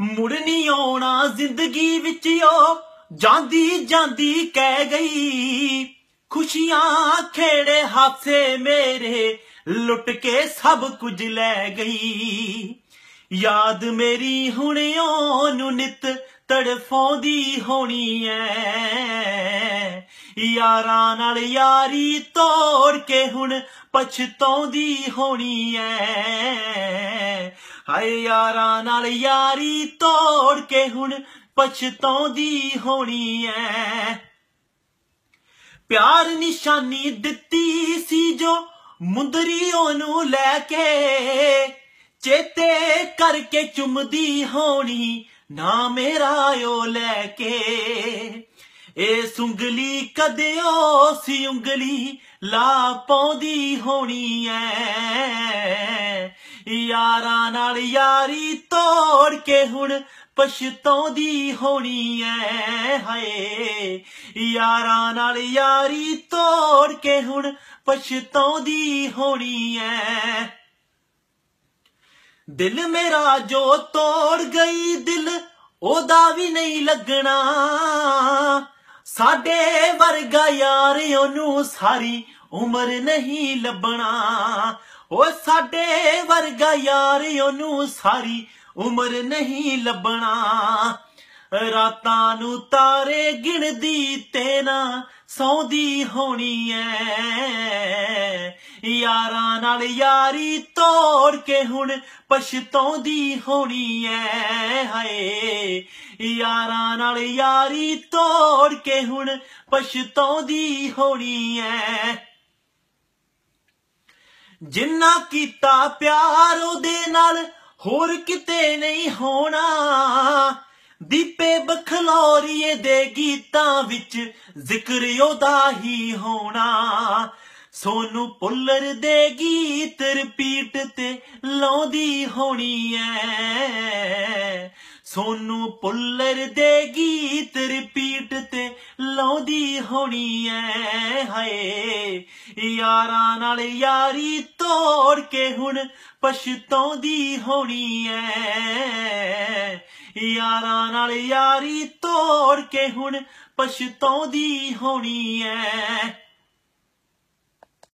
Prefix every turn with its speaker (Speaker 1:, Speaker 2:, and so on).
Speaker 1: ਮੁੜ ਨਹੀਂ ਆਉਣਾ ਜ਼ਿੰਦਗੀ ਵਿੱਚ ਓ ਜਾਂਦੀ ਜਾਂਦੀ ਕਹਿ ਗਈ ਖੁਸ਼ੀਆਂ ਖੇੜੇ ਹਾਸੇ ਮੇਰੇ ਲੁੱਟ ਕੇ ਸਭ ਕੁਝ ਲੈ ਗਈ ਯਾਦ ਮੇਰੀ ਹੁਣ ਨੂੰ ਨਿਤ ਤੜਫਾਉਂਦੀ ਹੋਣੀ ਐ ਯਾਰਾਂ ਨਾਲ ਯਾਰੀ ਤੋੜ ਕੇ ਹੁਣ ਪਛਤਾਉਂਦੀ ਹੋਣੀ ਐ ਹਾਏ ਯਾਰਾਂ ਨਾਲ ਯਾਰੀ ਤੋੜ ਕੇ ਹੁਣ ਪਛਤਾਉਂਦੀ ਹੋਣੀ ਐ ਪਿਆਰ ਨਿਸ਼ਾਨੀ ਦਿੱਤੀ ਸੀ ਜੋ ਮੁੰਦਰੀ ਉਹਨੂੰ ਲੈ ਕੇ ਚੇਤੇ ਕਰਕੇ ਚੁੰਮਦੀ ਹੋਣੀ ਨਾ ਮੇਰਾ ਓ ਲੈ ਕੇ ਏ ਸੁੰਗਲੀ ਕਦਿਓ ਸੀ ਉਂਗਲੀ ਲਾ ਪਾਉਂਦੀ ਹੋਣੀ ਐ ਯਾਰਾਂ ਨਾਲ ਯਾਰੀ ਤੋੜ ਕੇ ਹੁਣ ਪਛਤਾਉਂਦੀ ਹੋਣੀ ਐ ਹਾਏ ਯਾਰਾਂ ਨਾਲ ਯਾਰੀ ਤੋੜ ਕੇ ਹੁਣ ਪਛਤਾਉਂਦੀ ਹੋਣੀ ਐ ਦਿਲ ਮੇਰਾ ਜੋ ਤੋੜ ਗਈ ਦਿਲ ਉਹਦਾ ਵੀ ਨਹੀਂ ਲੱਗਣਾ ਸਾਡੇ ਵਰਗਾ ਯਾਰ ਉਹਨੂੰ ਸਾਰੀ ਉਮਰ ਨਹੀਂ ਲੱਭਣਾ ਓ ਸਾਡੇ ਵਰਗਾ ਯਾਰ ਉਹਨੂੰ ਸਾਰੀ ਉਮਰ ਨਹੀਂ ਲੱਭਣਾ ਰਾਤਾਂ ਨੂੰ ਤਾਰੇ ਗਿਣਦੀ ਤੇ ਨਾ ਸੌਂਦੀ ਹੋਣੀ ਐ ਯਾਰਾਂ ਨਾਲ ਯਾਰੀ ਤੋੜ ਕੇ ਹੁਣ ਪਛਤਾਉਂਦੀ ਹੋਣੀ ਐ ਹਾਏ ਯਾਰਾਂ ਨਾਲ ਯਾਰੀ ਤੋੜ ਕੇ ਹੁਣ ਪਛਤਾਉਂਦੀ ਹੋਣੀ ਐ ਜਿੰਨਾ ਕੀਤਾ ਪਿਆਰ ਉਹਦੇ ਨਾਲ ਹੋਰ ਕਿਤੇ ਨਹੀਂ ਹੋਣਾ ਦੀਪੇ ਬਖਲੌਰੀਏ ਦੇ ਗੀਤਾਂ ਵਿੱਚ ਜ਼ਿਕਰ ਉਹਦਾ ਹੀ ਹੋਣਾ ਸੋਨੂ ਪੁੱਲਰ ਦੇ ਗੀਤ ਰਿਪੀਟ ਤੇ ਲਾਉਂਦੀ ਹੋਣੀ ਐ ਸੋਨੂ ਪੁੱਲਰ ਦੇ ਗੀਤ ਰਿਪੀਟ ਤੇ ਲਾਉਂਦੀ ਹੋਣੀ ਐ ਹਾਏ ਯਾਰਾਂ ਨਾਲ ਯਾਰੀ ਤੋੜ ਕੇ ਹੁਣ ਪਛਤਾਉਂਦੀ ਹੋਣੀ ਐ ਯਾਰਾਂ ਨਾਲ ਯਾਰੀ ਤੋੜ ਕੇ ਹੁਣ ਪਛਤਾਉਂਦੀ ਹੋਣੀ ਐ